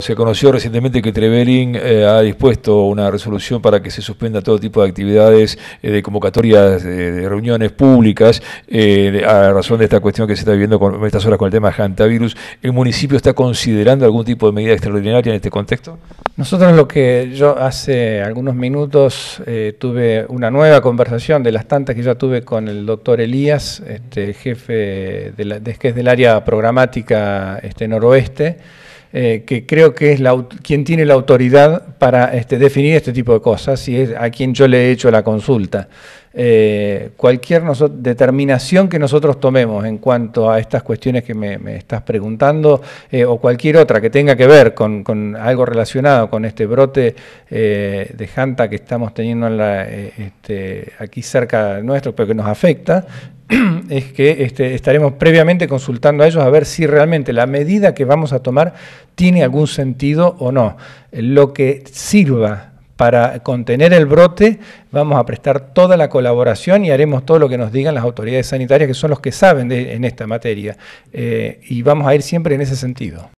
Se conoció recientemente que Trevelin eh, ha dispuesto una resolución para que se suspenda todo tipo de actividades eh, de convocatorias, eh, de reuniones públicas, a razón de esta cuestión que se está viviendo con, en estas horas con el tema Hantavirus. ¿El municipio está considerando algún tipo de medida extraordinaria en este contexto? Nosotros lo que yo hace algunos minutos tuve una nueva conversación de las tantas que ya tuve con el doctor Elías, este, jefe de la, que es del área programática este, noroeste, eh, que creo que es la, quien tiene la autoridad para este, definir este tipo de cosas y es a quien yo le he hecho la consulta. Eh, cualquier determinación que nosotros tomemos en cuanto a estas cuestiones que me, estás preguntando eh, o cualquier otra que tenga que ver con, algo relacionado con este brote de janta que estamos teniendo este, aquí cerca nuestro, pero que nos afecta, es que este, estaremos previamente consultando a ellos a ver si realmente la medida que vamos a tomar tiene algún sentido o no. Lo que sirva para contener el brote vamos a prestar toda la colaboración y haremos todo lo que nos digan las autoridades sanitarias, que son los que saben en esta materia, eh, y vamos a ir siempre en ese sentido.